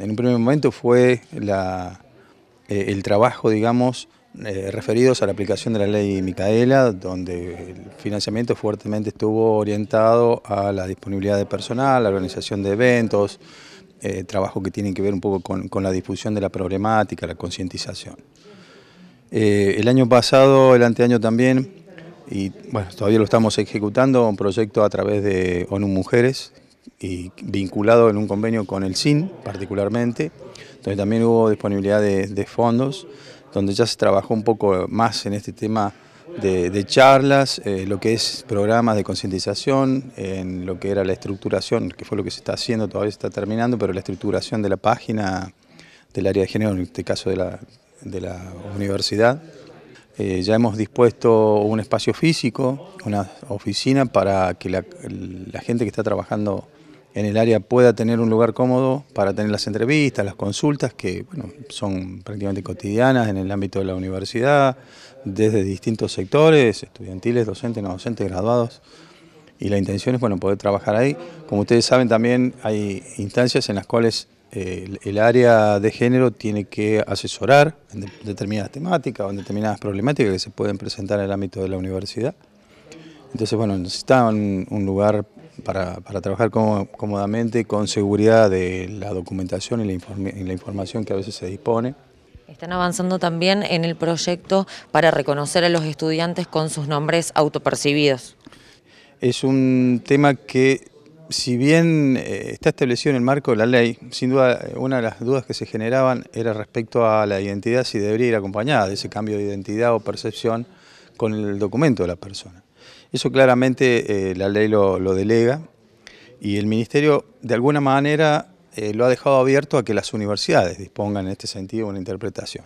En un primer momento fue eh, el trabajo, digamos, eh, referidos a la aplicación de la ley Micaela, donde el financiamiento fuertemente estuvo orientado a la disponibilidad de personal, la organización de eventos, eh, trabajo que tiene que ver un poco con, la difusión de la problemática, la concientización. el año pasado, el anteaño también, y bueno, todavía lo estamos ejecutando, un proyecto a través de ONU Mujeres, y vinculado en un convenio con el SIN particularmente, donde también hubo disponibilidad de, fondos, donde ya se trabajó un poco más en este tema de, charlas, eh, lo que es programas de concientización, en lo que era la estructuración, que fue lo que se está haciendo, todavía se está terminando, pero la estructuración de la página del área de género, en este caso de la universidad. Eh, ya hemos dispuesto un espacio físico, una oficina para que la, la, gente que está trabajando en el área pueda tener un lugar cómodo para tener las entrevistas, las consultas que bueno, son prácticamente cotidianas en el ámbito de la universidad, desde distintos sectores, estudiantiles, docentes, no docentes, graduados. Y la intención es bueno, poder trabajar ahí. Como ustedes saben también hay instancias en las cuales el área de género tiene que asesorar en determinadas temáticas o en determinadas problemáticas que se pueden presentar en el ámbito de la universidad. Entonces, bueno, necesitaban un lugar para, trabajar cómodamente, con seguridad de la documentación y la información que a veces se dispone. Están avanzando también en el proyecto para reconocer a los estudiantes con sus nombres autopercibidos. Es un tema que si bien eh, está establecido en el marco de la ley, sin duda eh, una de las dudas que se generaban era respecto a la identidad, si debería ir acompañada de ese cambio de identidad o percepción con el documento de la persona. Eso claramente eh, la ley lo, delega y el Ministerio de alguna manera lo ha dejado abierto a que las universidades dispongan en este sentido una interpretación.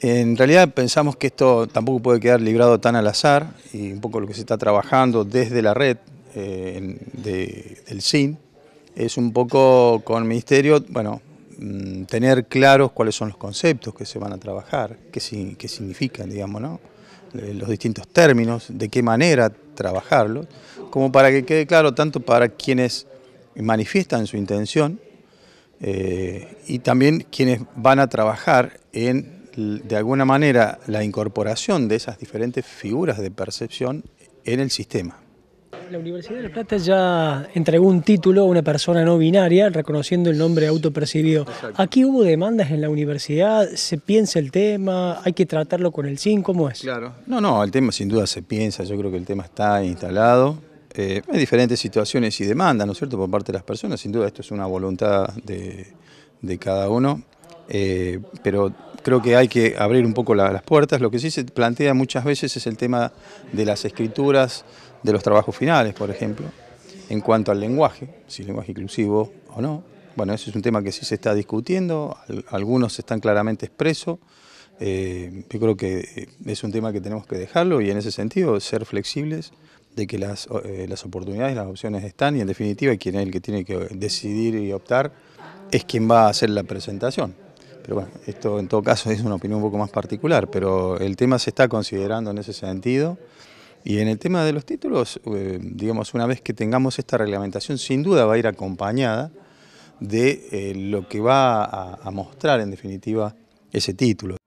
En realidad pensamos que esto tampoco puede quedar librado tan al azar y un poco lo que se está trabajando desde la red, eh, del SIN es un poco con Ministerio, bueno, mm, tener claros cuáles son los conceptos que se van a trabajar, qué, qué significan, digamos, eh, los distintos términos, de qué manera trabajarlos, como para que quede claro tanto para quienes manifiestan su intención eh, y también quienes van a trabajar en, de alguna manera, la incorporación de esas diferentes figuras de percepción en el sistema la Universidad de La Plata ya entregó un título a una persona no binaria reconociendo el nombre autopercibido. ¿Aquí hubo demandas en la universidad? ¿Se piensa el tema? ¿Hay que tratarlo con el SIN? ¿Cómo es? Claro. No, no, el tema sin duda se piensa. Yo creo que el tema está instalado. Eh, hay diferentes situaciones y demandas, ¿no es cierto?, por parte de las personas. Sin duda esto es una voluntad de, cada uno. Eh, pero creo que hay que abrir un poco las puertas. Lo que sí se plantea muchas veces es el tema de las escrituras de los trabajos finales, por ejemplo, en cuanto al lenguaje, si es lenguaje inclusivo o no. Bueno, ese es un tema que sí se está discutiendo, algunos están claramente expresos. Eh, yo creo que eh, es un tema que tenemos que dejarlo y en ese sentido ser flexibles de que las, eh, las oportunidades, las opciones están y en definitiva quien es el que tiene que decidir y optar es quien va a hacer la presentación. Pero bueno, esto en todo caso es una opinión un poco más particular, pero el tema se está considerando en ese sentido. Y en el tema de los títulos, eh, digamos, una vez que tengamos esta reglamentación, sin duda va a ir acompañada de eh, lo que va a mostrar en definitiva ese título.